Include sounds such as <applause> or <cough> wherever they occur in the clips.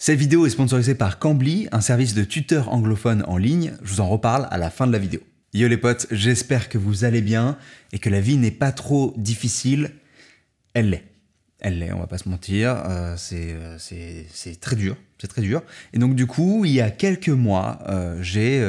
Cette vidéo est sponsorisée par Cambly, un service de tuteur anglophone en ligne. Je vous en reparle à la fin de la vidéo. Yo les potes, j'espère que vous allez bien et que la vie n'est pas trop difficile. Elle l'est. Elle l'est, on va pas se mentir, euh, c'est, euh, c'est, c'est très dur, c'est très dur. Et donc du coup, il y a quelques mois, euh, j'ai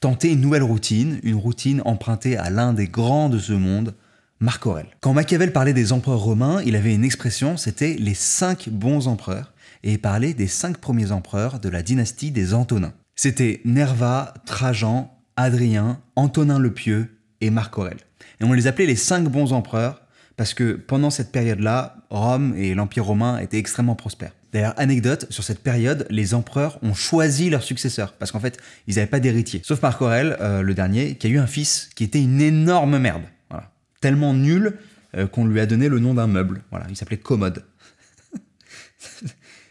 tenté une nouvelle routine, une routine empruntée à l'un des grands de ce monde, Marc Aurel. Quand Machiavel parlait des empereurs romains, il avait une expression, c'était les cinq bons empereurs et parler des cinq premiers empereurs de la dynastie des Antonins. C'était Nerva, Trajan, Adrien, Antonin le Pieux et Marc aurel Et on les appelait les cinq bons empereurs parce que pendant cette période-là, Rome et l'Empire romain étaient extrêmement prospères. D'ailleurs, anecdote, sur cette période, les empereurs ont choisi leurs successeurs, parce qu'en fait, ils n'avaient pas d'héritier. Sauf Marc aurel euh, le dernier, qui a eu un fils qui était une énorme merde. Tellement nul euh, qu'on lui a donné le nom d'un meuble. Voilà, il s'appelait Commode. <laughs>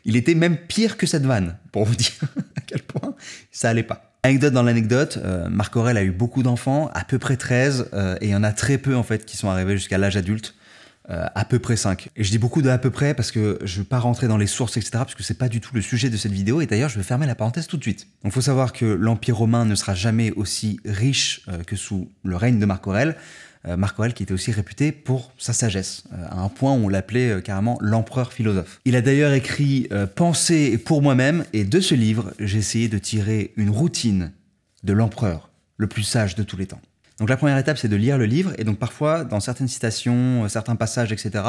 Il était même pire que cette vanne, pour vous dire <laughs> à quel point ça allait pas. Anecdote dans l'anecdote, euh, Marc Aurel a eu beaucoup d'enfants, à peu près 13, euh, et il y en a très peu en fait qui sont arrivés jusqu'à l'âge adulte. Euh, à peu près 5. Et je dis beaucoup de à peu près parce que je ne veux pas rentrer dans les sources, etc., parce que c'est pas du tout le sujet de cette vidéo, et d'ailleurs je vais fermer la parenthèse tout de suite. Donc faut savoir que l'Empire romain ne sera jamais aussi riche que sous le règne de Marc Aurel. Euh, Marc Aurèle qui était aussi réputé pour sa sagesse, euh, à un point où on l'appelait euh, carrément l'empereur philosophe. Il a d'ailleurs écrit Penser pour moi-même, et de ce livre, j'ai essayé de tirer une routine de l'empereur, le plus sage de tous les temps. Donc la première étape, c'est de lire le livre, et donc parfois, dans certaines citations, certains passages, etc.,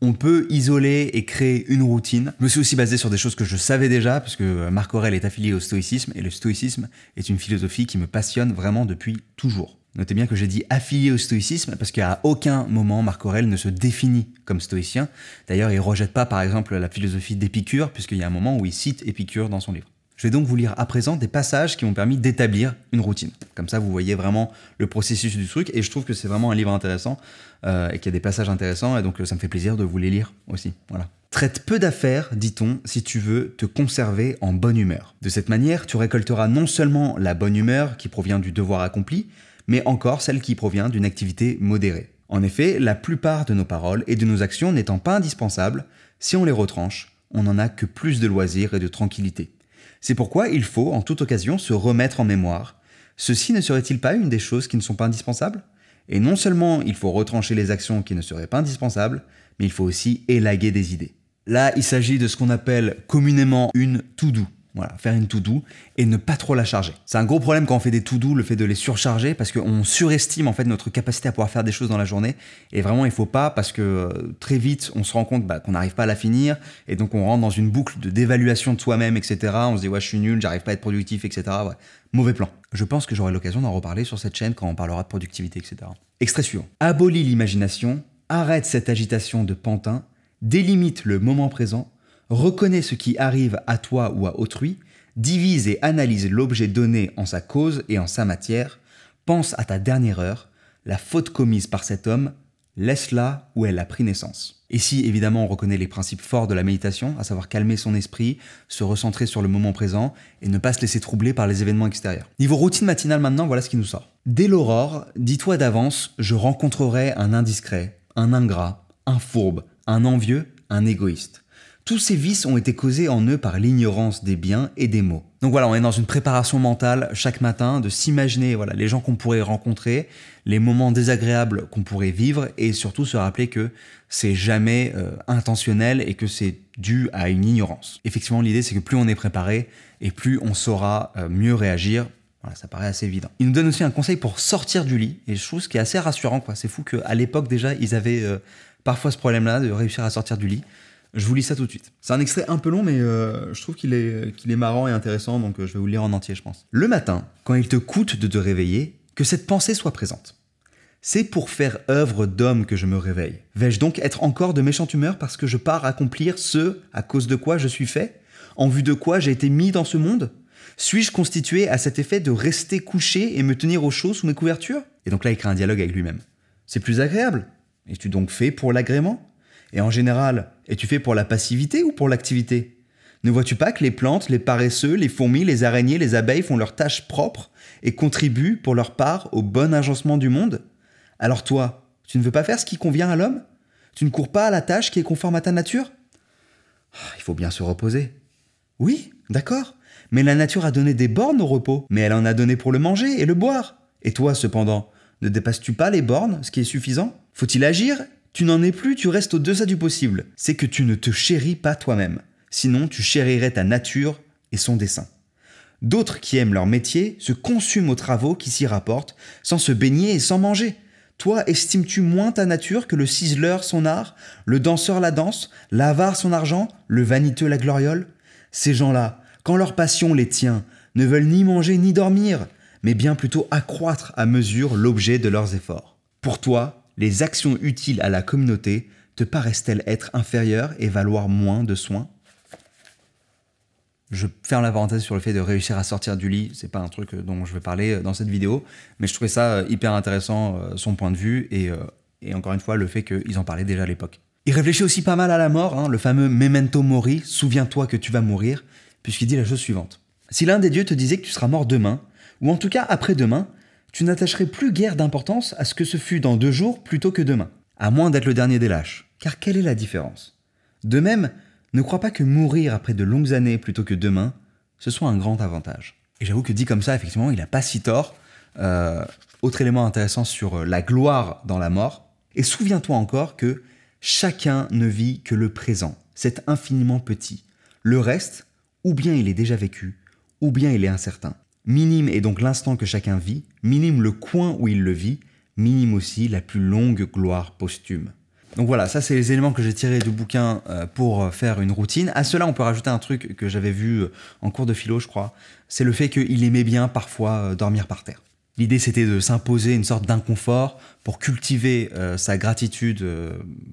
on peut isoler et créer une routine. Je me suis aussi basé sur des choses que je savais déjà, parce que Marc Aurèle est affilié au stoïcisme, et le stoïcisme est une philosophie qui me passionne vraiment depuis toujours. Notez bien que j'ai dit affilié au stoïcisme parce qu'à aucun moment Marc Aurèle ne se définit comme stoïcien. D'ailleurs, il rejette pas par exemple la philosophie d'Épicure puisqu'il y a un moment où il cite Épicure dans son livre. Je vais donc vous lire à présent des passages qui m'ont permis d'établir une routine. Comme ça, vous voyez vraiment le processus du truc et je trouve que c'est vraiment un livre intéressant euh, et qu'il y a des passages intéressants et donc euh, ça me fait plaisir de vous les lire aussi. Voilà. Traite peu d'affaires, dit-on, si tu veux te conserver en bonne humeur. De cette manière, tu récolteras non seulement la bonne humeur qui provient du devoir accompli, mais encore celle qui provient d'une activité modérée. En effet, la plupart de nos paroles et de nos actions n'étant pas indispensables, si on les retranche, on n'en a que plus de loisirs et de tranquillité. C'est pourquoi il faut, en toute occasion, se remettre en mémoire. Ceci ne serait-il pas une des choses qui ne sont pas indispensables Et non seulement il faut retrancher les actions qui ne seraient pas indispensables, mais il faut aussi élaguer des idées. Là, il s'agit de ce qu'on appelle communément une to doux. Voilà, faire une to doux et ne pas trop la charger. C'est un gros problème quand on fait des tout doux, le fait de les surcharger, parce qu'on surestime en fait notre capacité à pouvoir faire des choses dans la journée. Et vraiment, il faut pas, parce que euh, très vite, on se rend compte bah, qu'on n'arrive pas à la finir, et donc on rentre dans une boucle de d'évaluation de soi-même, etc. On se dit ouais, je suis nul, j'arrive pas à être productif, etc. Mauvais plan. Je pense que j'aurai l'occasion d'en reparler sur cette chaîne quand on parlera de productivité, etc. Extrait suivant. Abolis l'imagination, arrête cette agitation de pantin, délimite le moment présent reconnais ce qui arrive à toi ou à autrui, divise et analyse l'objet donné en sa cause et en sa matière, pense à ta dernière heure, la faute commise par cet homme, laisse-la où elle a pris naissance. Et si évidemment on reconnaît les principes forts de la méditation, à savoir calmer son esprit, se recentrer sur le moment présent et ne pas se laisser troubler par les événements extérieurs. Niveau routine matinale maintenant, voilà ce qui nous sort. Dès l'aurore, dis-toi d'avance, je rencontrerai un indiscret, un ingrat, un fourbe, un envieux, un égoïste. Tous ces vices ont été causés en eux par l'ignorance des biens et des maux. Donc voilà, on est dans une préparation mentale chaque matin de s'imaginer voilà, les gens qu'on pourrait rencontrer, les moments désagréables qu'on pourrait vivre et surtout se rappeler que c'est jamais euh, intentionnel et que c'est dû à une ignorance. Effectivement, l'idée c'est que plus on est préparé et plus on saura euh, mieux réagir voilà, ça paraît assez évident. Il nous donne aussi un conseil pour sortir du lit, et je trouve ce qui est assez rassurant, quoi. C'est fou qu'à l'époque, déjà, ils avaient euh, parfois ce problème-là de réussir à sortir du lit. Je vous lis ça tout de suite. C'est un extrait un peu long, mais euh, je trouve qu'il est, qu'il est marrant et intéressant, donc euh, je vais vous le lire en entier, je pense. Le matin, quand il te coûte de te réveiller, que cette pensée soit présente. C'est pour faire œuvre d'homme que je me réveille. Vais-je donc être encore de méchante humeur parce que je pars accomplir ce à cause de quoi je suis fait En vue de quoi j'ai été mis dans ce monde Suis-je constitué à cet effet de rester couché et me tenir au chaud sous mes couvertures Et donc là, il crée un dialogue avec lui-même. C'est plus agréable. Es-tu donc fait pour l'agrément Et en général, et tu fais pour la passivité ou pour l'activité Ne vois-tu pas que les plantes, les paresseux, les fourmis, les araignées, les abeilles font leurs tâches propres et contribuent pour leur part au bon agencement du monde Alors toi, tu ne veux pas faire ce qui convient à l'homme Tu ne cours pas à la tâche qui est conforme à ta nature ah, Il faut bien se reposer. Oui, d'accord. Mais la nature a donné des bornes au repos, mais elle en a donné pour le manger et le boire. Et toi, cependant, ne dépasses-tu pas les bornes, ce qui est suffisant Faut-il agir tu n'en es plus, tu restes au dessus du possible. C'est que tu ne te chéris pas toi-même. Sinon, tu chérirais ta nature et son dessein. D'autres qui aiment leur métier se consument aux travaux qui s'y rapportent, sans se baigner et sans manger. Toi, estimes-tu moins ta nature que le ciseleur son art, le danseur la danse, l'avare son argent, le vaniteux la gloriole Ces gens-là, quand leur passion les tient, ne veulent ni manger ni dormir, mais bien plutôt accroître à mesure l'objet de leurs efforts. Pour toi, les actions utiles à la communauté te paraissent-elles être inférieures et valoir moins de soins je ferme la parenthèse sur le fait de réussir à sortir du lit. C'est pas un truc dont je vais parler euh, dans cette vidéo, mais je trouvais ça euh, hyper intéressant, euh, son point de vue, et, encore une fois, le fait qu'ils en parlaient déjà à l'époque. Il réfléchit aussi pas mal à la mort, hein, le fameux memento mori, souviens-toi que tu vas mourir, puisqu'il dit la chose suivante. Si l'un des dieux te disait que tu seras mort demain, ou en tout cas après-demain, tu n'attacherais plus guère d'importance à ce que ce fut dans deux jours plutôt que demain, à moins d'être le dernier des lâches. Car quelle est la différence De même, ne crois pas que mourir après de longues années plutôt que demain, ce soit un grand avantage. Et j'avoue que dit comme ça, effectivement, il n'a pas si tort. Euh, autre élément intéressant sur euh, la gloire dans la mort. Et souviens-toi encore que chacun ne vit que le présent. C'est infiniment petit. Le reste, ou bien il est déjà vécu, ou bien il est incertain. Minime est donc l'instant que chacun vit, minime le coin où il le vit, minime aussi la plus longue gloire posthume. Donc voilà, ça c'est les éléments que j'ai tirés du bouquin euh, pour euh, faire une routine. À cela, on peut rajouter un truc que j'avais vu euh, en cours de philo, je crois. C'est le fait qu'il aimait bien parfois dormir par terre. L'idée c'était de s'imposer une sorte d'inconfort pour cultiver sa gratitude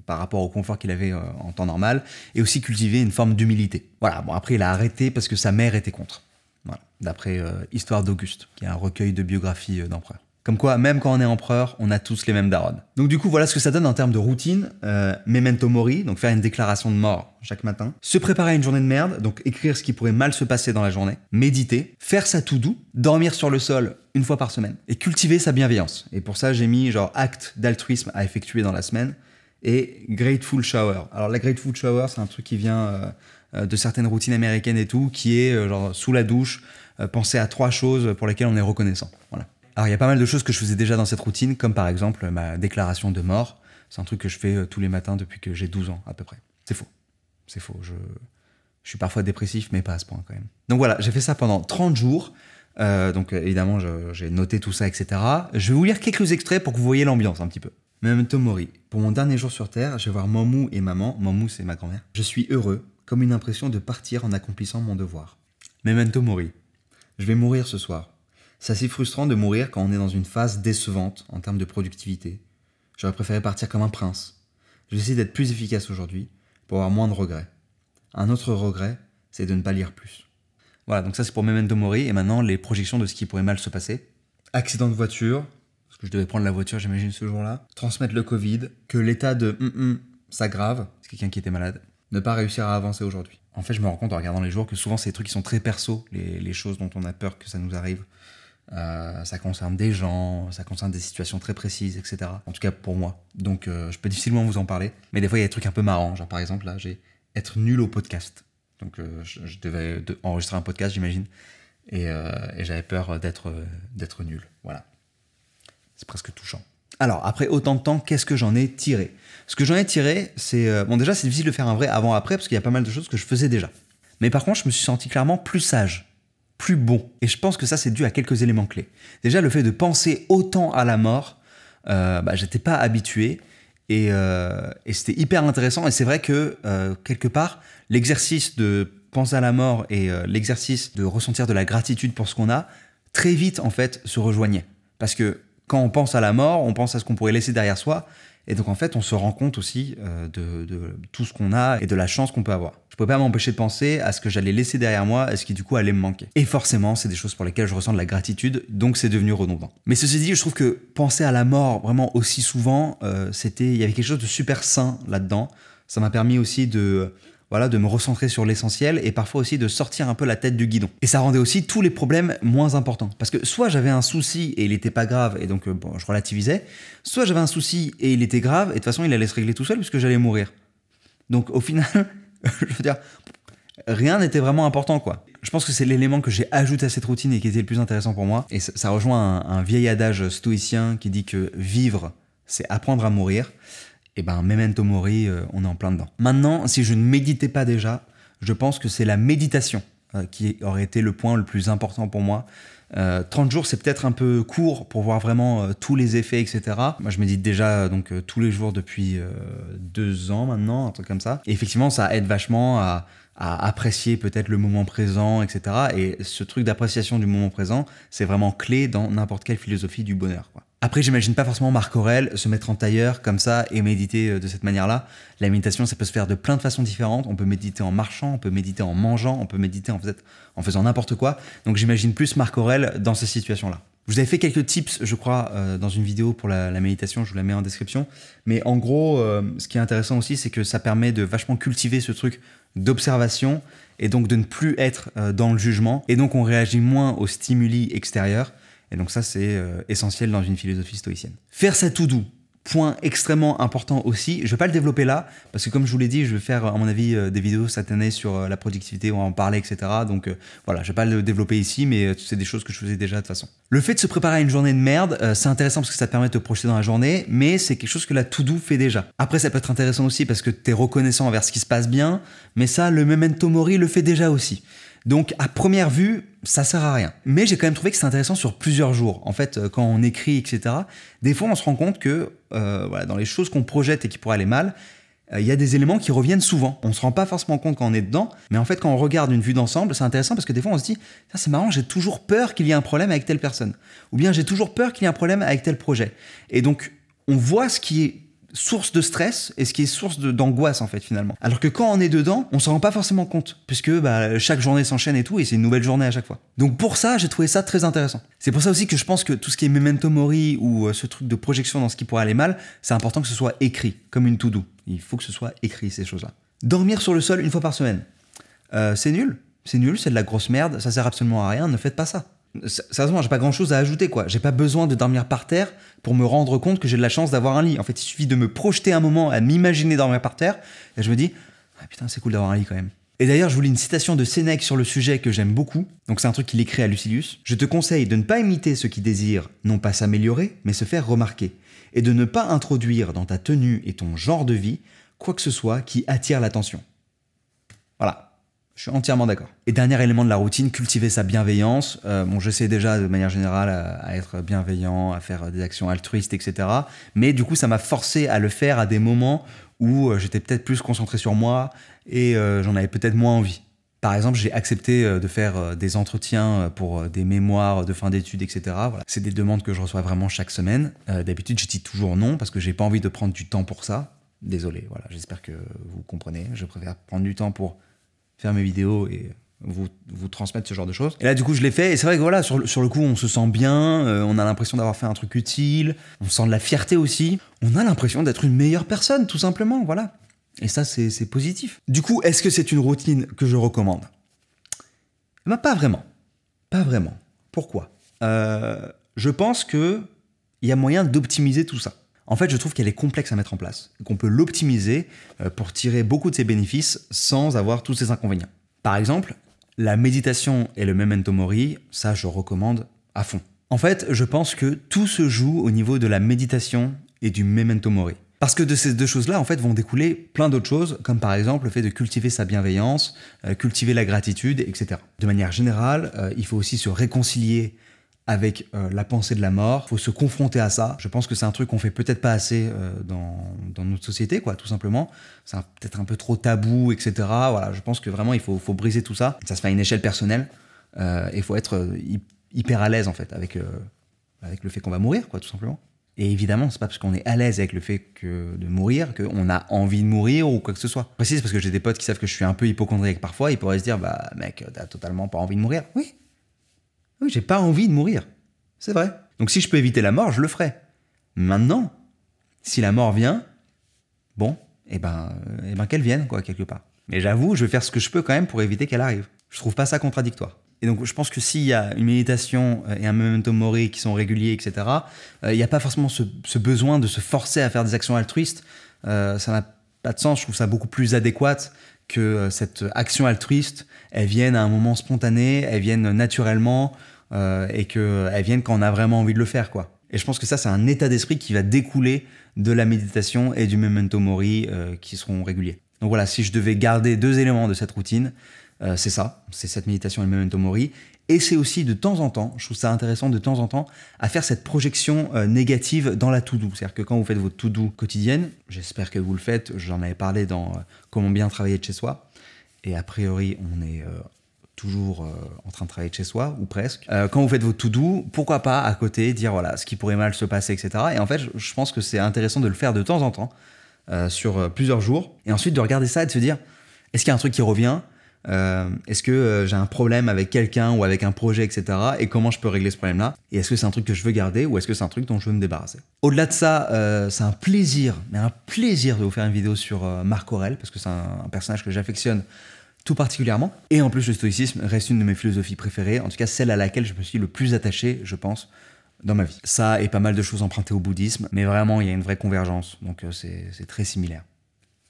par rapport au confort qu'il avait en temps normal et aussi cultiver une forme d'humilité. Voilà, bon après il a arrêté parce que sa mère était contre. Voilà. D'après euh, Histoire d'Auguste, qui est un recueil de biographies euh, d'empereurs. Comme quoi, même quand on est empereur, on a tous les mêmes darons. Donc du coup, voilà ce que ça donne en termes de routine. Euh, memento mori, donc faire une déclaration de mort chaque matin. Se préparer à une journée de merde, donc écrire ce qui pourrait mal se passer dans la journée. Méditer. Faire sa tout doux. Dormir sur le sol une fois par semaine. Et cultiver sa bienveillance. Et pour ça, j'ai mis genre acte d'altruisme à effectuer dans la semaine. Et grateful shower. Alors la grateful shower, c'est un truc qui vient... Euh, de certaines routines américaines et tout, qui est euh, genre sous la douche, euh, penser à trois choses pour lesquelles on est reconnaissant. Voilà. Alors il y a pas mal de choses que je faisais déjà dans cette routine, comme par exemple ma déclaration de mort. C'est un truc que je fais tous les matins depuis que j'ai 12 ans à peu près. C'est faux. C'est faux. Je, suis parfois dépressif, mais pas à ce point quand même. Donc voilà, j'ai fait ça pendant 30 jours. donc évidemment, j'ai noté tout ça, etc. Je vais vous lire quelques extraits pour que vous voyez l'ambiance un petit peu. Même Tomori, pour mon dernier jour sur Terre, je vais voir Mamou et maman. Mamou, c'est ma grand-mère. Je suis heureux, comme une impression de partir en accomplissant mon devoir. Memento mori. Je vais mourir ce soir. C'est assez frustrant de mourir quand on est dans une phase décevante en termes de productivité. J'aurais préféré partir comme un prince. Je d'être plus efficace aujourd'hui pour avoir moins de regrets. Un autre regret, c'est de ne pas lire plus. Voilà, donc ça c'est pour Memento Mori et maintenant les projections de ce qui pourrait mal se passer. Accident de voiture, parce que je devais prendre la voiture, j'imagine, ce jour-là. Transmettre le Covid, que l'état de mm -mm, s'aggrave, c'est quelqu'un qui était malade ne pas réussir à avancer aujourd'hui. En fait, je me rends compte en regardant les jours que souvent, c'est des trucs qui sont très perso, les, choses dont on a peur que ça nous arrive. Euh, ça concerne des gens, ça concerne des situations très précises, etc. En tout cas pour moi. Donc euh, je peux difficilement vous en parler. Mais des fois, il y a des trucs un peu marrants. Genre par exemple, là, j'ai être nul au podcast. Donc euh, je, devais enregistrer un podcast, j'imagine. Et, et j'avais peur d'être nul. Voilà. C'est presque touchant. Alors, après autant de temps, qu'est-ce que j'en ai tiré Ce que j'en ai tiré, c'est. Euh, bon, déjà, c'est difficile de faire un vrai avant-après, parce qu'il y a pas mal de choses que je faisais déjà. Mais par contre, je me suis senti clairement plus sage, plus bon. Et je pense que ça, c'est dû à quelques éléments clés. Déjà, le fait de penser autant à la mort, euh, bah, j'étais pas habitué. Et, euh, et c'était hyper intéressant. Et c'est vrai que, quelque part, l'exercice de penser à la mort et l'exercice de ressentir de la gratitude pour ce qu'on a, très vite, en fait, se rejoignaient. Parce que quand on pense à la mort, on pense à ce qu'on pourrait laisser derrière soi. Et donc en fait, on se rend compte aussi euh, de, tout ce qu'on a et de la chance qu'on peut avoir. Je ne pouvais pas m'empêcher de penser à ce que j'allais laisser derrière moi et ce qui du coup allait me manquer. Et forcément, c'est des choses pour lesquelles je ressens de la gratitude, donc c'est devenu redondant. Mais ceci dit, je trouve que penser à la mort vraiment aussi souvent, euh, c'était, il y avait quelque chose de super sain là-dedans. Ça m'a permis aussi de voilà, de me recentrer sur l'essentiel et parfois aussi de sortir un peu la tête du guidon. Et ça rendait aussi tous les problèmes moins importants. Parce que soit j'avais un souci et il n'était pas grave et donc euh, bon, je relativisais, soit j'avais un souci et il était grave et de toute façon il allait se régler tout seul puisque j'allais mourir. Donc au final, <laughs> je veux dire, rien n'était vraiment important quoi. Je pense que c'est l'élément que j'ai ajouté à cette routine et qui était le plus intéressant pour moi. Et ça, rejoint un vieil adage stoïcien qui dit que vivre, c'est apprendre à mourir et eh ben Memento Mori, euh, on est en plein dedans. Maintenant, si je ne méditais pas déjà, je pense que c'est la méditation euh, qui aurait été le point le plus important pour moi. 30 euh, jours, c'est peut-être un peu court pour voir vraiment tous les effets, etc. Moi, je médite déjà donc tous les jours depuis deux ans maintenant, un truc comme ça. Et effectivement, ça aide vachement à, à apprécier peut-être le moment présent, etc. Et ce truc d'appréciation du moment présent, c'est vraiment clé dans n'importe quelle philosophie du bonheur. Quoi. Après, j'imagine pas forcément Marc Aurèle se mettre en tailleur comme ça et méditer euh, de cette manière-là. La méditation, ça peut se faire de plein de façons différentes. On peut méditer en marchant, on peut méditer en mangeant, on peut méditer en, faisant n'importe quoi. Donc j'imagine plus Marc Aurèle dans ces situations-là. Je vous avez fait quelques tips, je crois, euh, dans une vidéo pour la, méditation, je vous la mets en description. Mais en gros, euh, ce qui est intéressant aussi, c'est que ça permet de vachement cultiver ce truc d'observation et donc de ne plus être dans le jugement. Et donc on réagit moins aux stimuli extérieurs et donc ça, c'est euh, essentiel dans une philosophie stoïcienne. Faire sa tout doux. Point extrêmement important aussi, je ne vais pas le développer là, parce que comme je vous l'ai dit, je vais faire à mon avis euh, des vidéos cette année sur euh, la productivité, on va en parler, etc. Donc voilà, je ne vais pas le développer ici, mais c'est des choses que je faisais déjà de toute façon. Le fait de se préparer à une journée de merde, c'est intéressant parce que ça te permet de te projeter dans la journée, mais c'est quelque chose que la to-do fait déjà. Après, ça peut être intéressant aussi parce que tu es reconnaissant envers ce qui se passe bien, mais ça, le memento mori le fait déjà aussi. Donc à première vue, ça sert à rien. Mais j'ai quand même trouvé que c'est intéressant sur plusieurs jours. En fait, euh, quand on écrit, etc., des fois on se rend compte que euh, dans les choses qu'on projette et qui pourraient aller mal, euh, il y a des éléments qui reviennent souvent. On se rend pas forcément compte quand on est dedans, mais en fait quand on regarde une vue d'ensemble, c'est intéressant parce que des fois on se dit, ah, c'est marrant, j'ai toujours peur qu'il y ait un problème avec telle personne. Ou bien j'ai toujours peur qu'il y ait un problème avec tel projet. Et donc on voit ce qui est source de stress et ce qui est source d'angoisse en fait finalement. Alors que quand on est dedans, on s'en rend pas forcément compte puisque bah, chaque journée s'enchaîne et tout et c'est une nouvelle journée à chaque fois. Donc pour ça, j'ai trouvé ça très intéressant. C'est pour ça aussi que je pense que tout ce qui est memento mori ou euh, ce truc de projection dans ce qui pourrait aller mal, c'est important que ce soit écrit comme une to do. Il faut que ce soit écrit ces choses-là. Dormir sur le sol une fois par semaine, euh, c'est nul, c'est nul, c'est de la grosse merde, ça sert absolument à rien, ne faites pas ça sérieusement, j'ai pas grand chose à ajouter, quoi. J'ai pas besoin de dormir par terre pour me rendre compte que j'ai de la chance d'avoir un lit. En fait, il suffit de me projeter un moment à m'imaginer dormir par terre et je me dis, ah, putain, c'est cool d'avoir un lit quand même. Et d'ailleurs, je vous lis une citation de Sénèque sur le sujet que j'aime beaucoup. Donc, c'est un truc qu'il écrit à Lucilius. Je te conseille de ne pas imiter ceux qui désirent, non pas s'améliorer, mais se faire remarquer. Et de ne pas introduire dans ta tenue et ton genre de vie quoi que ce soit qui attire l'attention. Voilà. Je suis entièrement d'accord. Et dernier élément de la routine, cultiver sa bienveillance. Euh, bon, j'essaie déjà de manière générale à, être bienveillant, à faire euh, des actions altruistes, etc. Mais du coup, ça m'a forcé à le faire à des moments où euh, j'étais peut-être plus concentré sur moi et j'en avais peut-être moins envie. Par exemple, j'ai accepté de faire des entretiens pour des mémoires de fin d'études, etc. Voilà. C'est des demandes que je reçois vraiment chaque semaine. D'habitude, je dis toujours non parce que j'ai pas envie de prendre du temps pour ça. Désolé, voilà, j'espère que vous comprenez. Je préfère prendre du temps pour faire mes vidéos et vous, vous transmettre ce genre de choses. Et là, du coup, je l'ai fait. Et c'est vrai que voilà, sur, le coup, on se sent bien, euh, on a l'impression d'avoir fait un truc utile, on sent de la fierté aussi, on a l'impression d'être une meilleure personne, tout simplement, voilà. Et ça, c'est positif. Du coup, est-ce que c'est une routine que je recommande eh ben, Pas vraiment. Pas vraiment. Pourquoi euh, Je pense que y a moyen d'optimiser tout ça en fait, je trouve qu'elle est complexe à mettre en place, qu'on peut l'optimiser euh, pour tirer beaucoup de ses bénéfices sans avoir tous ses inconvénients. Par exemple, la méditation et le memento mori, ça je recommande à fond. En fait, je pense que tout se joue au niveau de la méditation et du memento mori. Parce que de ces deux choses-là, en fait, vont découler plein d'autres choses, comme par exemple le fait de cultiver sa bienveillance, euh, cultiver la gratitude, etc. De manière générale, euh, il faut aussi se réconcilier avec euh, la pensée de la mort. Faut se confronter à ça. Je pense que c'est un truc qu'on fait peut-être pas assez euh, dans, notre société, quoi, tout simplement. C'est peut-être un peu trop tabou, etc. Voilà, je pense que vraiment il faut, briser tout ça. Ça se fait à une échelle personnelle euh, et il faut être hyper à l'aise en fait avec avec le fait qu'on va mourir, quoi, tout simplement. Et évidemment, c'est pas parce qu'on est à l'aise avec le fait de mourir qu'on a envie de mourir ou quoi que ce soit. Précise parce que j'ai des potes qui savent que je suis un peu hypochondriaque parfois, ils pourraient se dire bah mec, t'as totalement pas envie de mourir. Oui, ah oui, j'ai pas envie de mourir. C'est vrai. Donc si je peux éviter la mort, je le ferai. Maintenant, si la mort vient, bon, eh ben, et eh ben qu'elle vienne, quoi, quelque part. Mais j'avoue, je vais faire ce que je peux quand même pour éviter qu'elle arrive. Je trouve pas ça contradictoire. Et donc, je pense que s'il y a une méditation euh, et un memento mori qui sont réguliers, etc., euh, il n'y a pas forcément ce, besoin de se forcer à faire des actions altruistes. Euh, ça n'a pas de sens. Je trouve ça beaucoup plus adéquat que euh, cette action altruiste, elle vienne à un moment spontané, elle vienne naturellement euh, et qu'elle vienne quand on a vraiment envie de le faire, quoi. Et je pense que ça, c'est un état d'esprit qui va découler de la méditation et du memento mori euh, qui seront réguliers. Donc voilà, si je devais garder deux éléments de cette routine, c'est ça, c'est cette méditation et le memento mori, et c'est aussi de temps en temps, je trouve ça intéressant de temps en temps, à faire cette projection euh, négative dans la to-do. C'est-à-dire que quand vous faites votre to-do quotidienne, j'espère que vous le faites, j'en avais parlé dans euh, Comment bien travailler de chez soi, et a priori on est... Euh, toujours en train de travailler de chez soi, ou presque. quand vous faites votre to-do, pourquoi pas à côté dire voilà ce qui pourrait mal se passer, etc. Et en fait, je pense que c'est intéressant de le faire de temps en temps, sur plusieurs jours, et ensuite de regarder ça et de se dire est-ce qu'il y a un truc qui revient euh, est-ce que euh, j'ai un problème avec quelqu'un ou avec un projet, etc. Et comment je peux régler ce problème-là Et est-ce que c'est un truc que je veux garder ou est-ce que c'est un truc dont je veux me débarrasser Au-delà de ça, euh, c'est un plaisir, mais un plaisir de vous faire une vidéo sur Marc Aurel, parce que c'est un, personnage que j'affectionne tout particulièrement. Et en plus, le stoïcisme reste une de mes philosophies préférées, en tout cas celle à laquelle je me suis le plus attaché, je pense, dans ma vie. Ça et pas mal de choses empruntées au bouddhisme, mais vraiment, il y a une vraie convergence, donc c'est très similaire,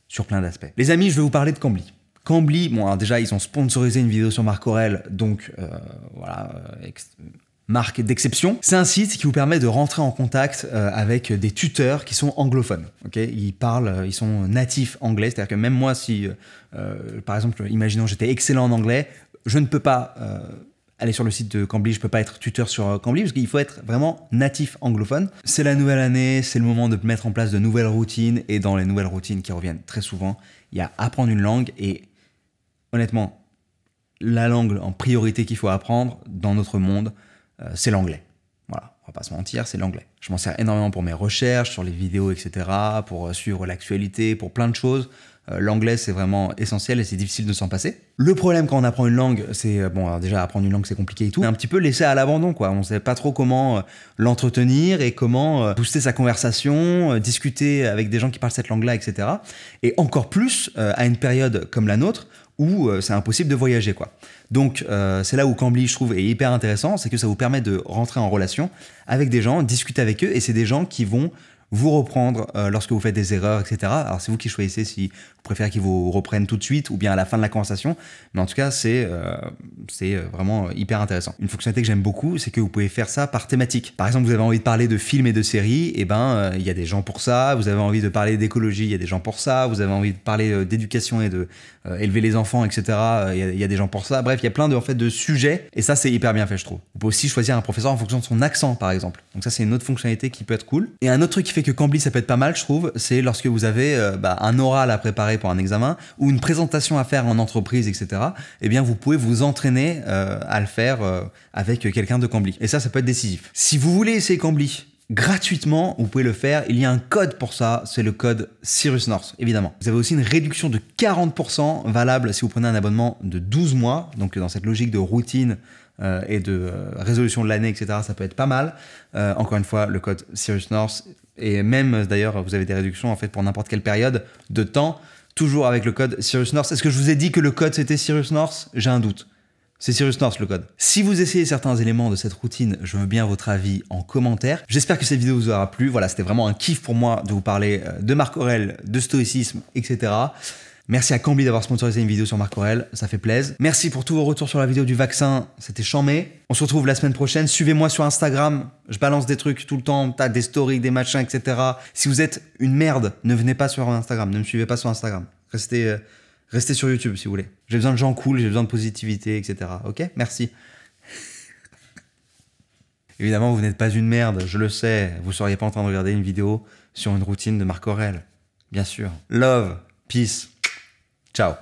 sur plein d'aspects. Les amis, je vais vous parler de Cambly. Cambly, bon, déjà, ils ont sponsorisé une vidéo sur Marc Aurel, donc euh, voilà, euh, marque d'exception. C'est un site qui vous permet de rentrer en contact euh, avec des tuteurs qui sont anglophones. ils parlent, ils sont natifs anglais, c'est-à-dire que même moi, si, par exemple, imaginons j'étais excellent en anglais, je ne peux pas aller sur le site de Cambly, je ne peux pas être tuteur sur Cambly parce qu'il faut être vraiment natif anglophone. C'est la nouvelle année, c'est le moment de mettre en place de nouvelles routines et dans les nouvelles routines qui reviennent très souvent, il y a apprendre une langue et honnêtement, la langue en priorité qu'il faut apprendre dans notre monde, euh, c'est l'anglais. Voilà, on va pas se mentir, c'est l'anglais. Je m'en sers énormément pour mes recherches, sur les vidéos, etc., pour euh, suivre l'actualité, pour plein de choses. Euh, l'anglais, c'est vraiment essentiel et c'est difficile de s'en passer. Le problème quand on apprend une langue, c'est, bon, déjà, apprendre une langue, c'est compliqué et tout, mais un petit peu laissé à l'abandon, quoi. On ne sait pas trop comment l'entretenir et comment booster sa conversation, discuter avec des gens qui parlent cette langue-là, etc. Et encore plus, à une période comme la nôtre, où euh, c'est impossible de voyager. Quoi. Donc euh, c'est là où Cambly, je trouve, est hyper intéressant, c'est que ça vous permet de rentrer en relation avec des gens, discuter avec eux, et c'est des gens qui vont vous reprendre euh, lorsque vous faites des erreurs, etc. Alors c'est vous qui choisissez si vous préférez qu'ils vous reprennent tout de suite ou bien à la fin de la conversation, mais en tout cas c'est euh, c'est euh, vraiment hyper intéressant. Une fonctionnalité que j'aime beaucoup, c'est que vous pouvez faire ça par thématique. Par exemple, vous avez envie de parler de films et de séries, et eh ben il y a des gens pour ça. Vous avez envie de parler d'écologie, il y a des gens pour ça. Vous avez envie de parler d'éducation et de élever les enfants, etc. Il y, a, des gens pour ça. Bref, il y a plein de en fait de sujets, et ça c'est hyper bien fait, je trouve. Vous pouvez aussi choisir un professeur en fonction de son accent, par exemple. Donc ça c'est une autre fonctionnalité qui peut être cool. Et un autre truc qui fait que Cambly, ça peut être pas mal, je trouve, c'est lorsque vous avez euh, bah, un oral à préparer pour un examen ou une présentation à faire en entreprise, etc. et eh bien, vous pouvez vous entraîner euh, à le faire euh, avec quelqu'un de Cambly. Et ça, ça peut être décisif. Si vous voulez essayer Cambly, gratuitement, vous pouvez le faire. Il y a un code pour ça, c'est le code Cyrus North, évidemment. Vous avez aussi une réduction de 40% valable si vous prenez un abonnement de 12 mois, donc dans cette logique de routine et de résolution de l'année, etc. Ça peut être pas mal. encore une fois, le code Cyrus North, et même d'ailleurs vous avez des réductions en fait pour n'importe quelle période de temps, toujours avec le code Cyrus North. Est-ce que je vous ai dit que le code c'était Cyrus North J'ai un doute. C'est Cyrus North le code. Si vous essayez certains éléments de cette routine, je veux bien votre avis en commentaire. J'espère que cette vidéo vous aura plu. Voilà, c'était vraiment un kiff pour moi de vous parler euh, de Marc Aurel, de stoïcisme, etc. Merci à Cambly d'avoir sponsorisé une vidéo sur Marc Aurèle, ça fait plaisir. Merci pour tous vos retours sur la vidéo du vaccin, c'était chambé. On se retrouve la semaine prochaine. Suivez-moi sur Instagram, je balance des trucs tout le temps, t'as des stories, des machins, etc. Si vous êtes une merde, ne venez pas sur Instagram, ne me suivez pas sur Instagram. Restez, euh, restez sur YouTube si vous voulez. J'ai besoin de gens cool, j'ai besoin de positivité, etc. Ok Merci. <laughs> Évidemment, vous n'êtes pas une merde, je le sais. Vous seriez pas en train de regarder une vidéo sur une routine de Marc Aurèle, Bien sûr. Love, peace. Ciao